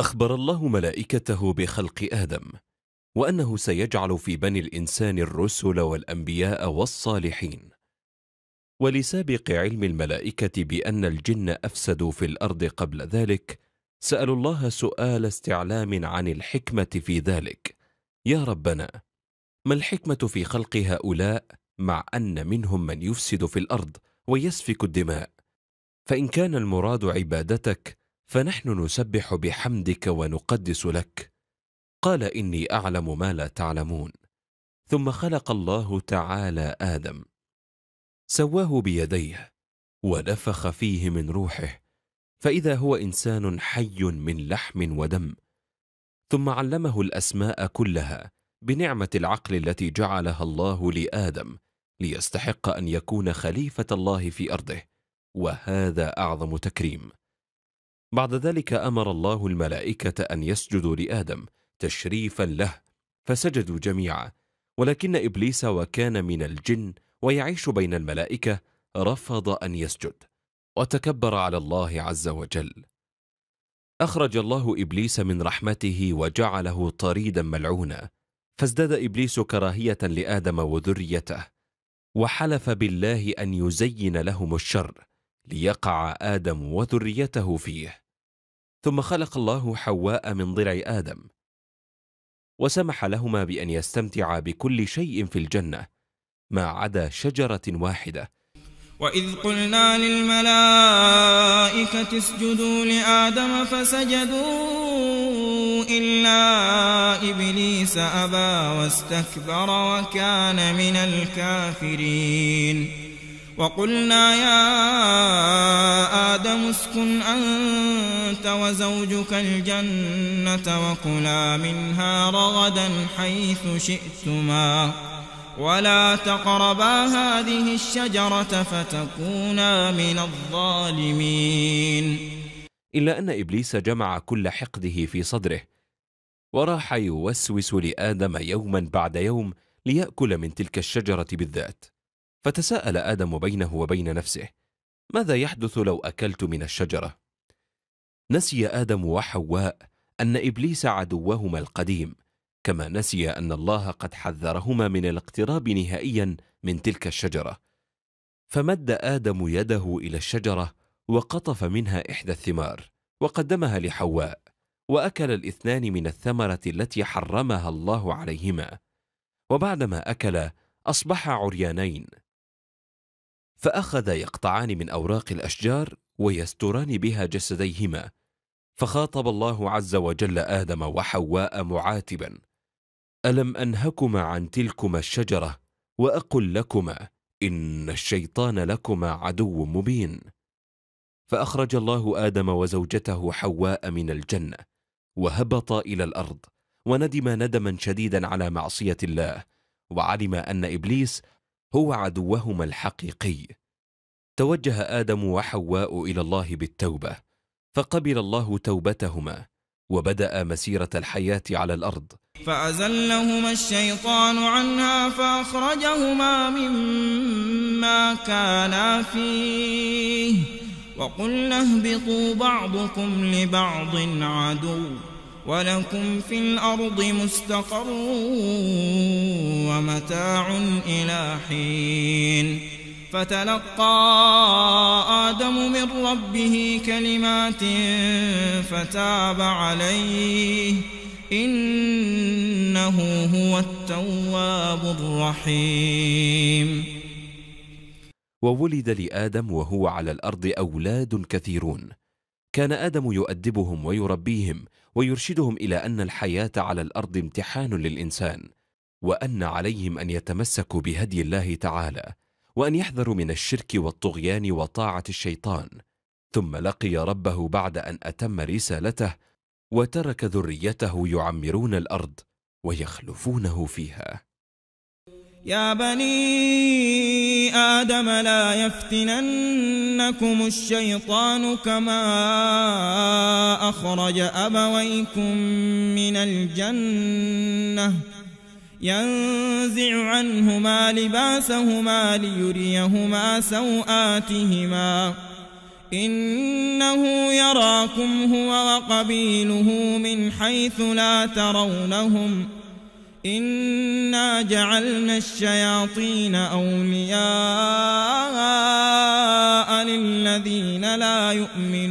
أخبر الله ملائكته بخلق آدم وأنه سيجعل في بني الإنسان الرسل والأنبياء والصالحين ولسابق علم الملائكة بأن الجن أفسدوا في الأرض قبل ذلك سألوا الله سؤال استعلام عن الحكمة في ذلك يا ربنا ما الحكمة في خلق هؤلاء مع أن منهم من يفسد في الأرض ويسفك الدماء فإن كان المراد عبادتك فنحن نسبح بحمدك ونقدس لك قال اني اعلم ما لا تعلمون ثم خلق الله تعالى ادم سواه بيديه ونفخ فيه من روحه فاذا هو انسان حي من لحم ودم ثم علمه الاسماء كلها بنعمه العقل التي جعلها الله لادم ليستحق ان يكون خليفه الله في ارضه وهذا اعظم تكريم بعد ذلك أمر الله الملائكة أن يسجدوا لآدم تشريفا له فسجدوا جميعا ولكن إبليس وكان من الجن ويعيش بين الملائكة رفض أن يسجد وتكبر على الله عز وجل أخرج الله إبليس من رحمته وجعله طريدا ملعونا فازداد إبليس كراهية لآدم وذريته وحلف بالله أن يزين لهم الشر ليقع آدم وذريته فيه ثم خلق الله حواء من ضلع آدم وسمح لهما بأن يستمتعا بكل شيء في الجنة ما عدا شجرة واحدة وإذ قلنا للملائكة اسجدوا لآدم فسجدوا إلا إبليس أبى واستكبر وكان من الكافرين وقلنا يا آدم اسكن أنت وزوجك الجنة وكلا منها رغدا حيث شئتما ولا تقربا هذه الشجرة فتكونا من الظالمين إلا أن إبليس جمع كل حقده في صدره وراح يوسوس لآدم يوما بعد يوم ليأكل من تلك الشجرة بالذات فتساءل آدم بينه وبين نفسه ماذا يحدث لو أكلت من الشجرة؟ نسي آدم وحواء أن إبليس عدوهما القديم كما نسي أن الله قد حذرهما من الاقتراب نهائيا من تلك الشجرة فمد آدم يده إلى الشجرة وقطف منها إحدى الثمار وقدمها لحواء وأكل الاثنان من الثمرة التي حرمها الله عليهما وبعدما أكل أصبح عريانين فأخذا يقطعان من أوراق الأشجار ويستران بها جسديهما فخاطب الله عز وجل آدم وحواء معاتبا ألم أنهكما عن تلكما الشجرة وأقل لكما إن الشيطان لكما عدو مبين فأخرج الله آدم وزوجته حواء من الجنة وهبطا إلى الأرض وندم ندما شديدا على معصية الله وعلم أن إبليس هو عدوهما الحقيقي توجه ادم وحواء الى الله بالتوبه فقبل الله توبتهما وبدا مسيره الحياه على الارض فازلهما الشيطان عنها فاخرجهما مما كانا فيه وقلنا اهبطوا بعضكم لبعض عدو ولكم في الارض مستقر متاع إلى حين فتلقى آدم من ربه كلمات فتاب عليه إنه هو التواب الرحيم وولد لآدم وهو على الأرض أولاد كثيرون كان آدم يؤدبهم ويربيهم ويرشدهم إلى أن الحياة على الأرض امتحان للإنسان وأن عليهم أن يتمسكوا بهدي الله تعالى وأن يحذروا من الشرك والطغيان وطاعة الشيطان ثم لقي ربه بعد أن أتم رسالته وترك ذريته يعمرون الأرض ويخلفونه فيها يا بني آدم لا يفتننكم الشيطان كما أخرج أبويكم من الجنة ينزع عنهما لباسهما ليريهما سوآتهما إنه يراكم هو وقبيله من حيث لا ترونهم إنا جعلنا الشياطين أولياء للذين لا يؤمنون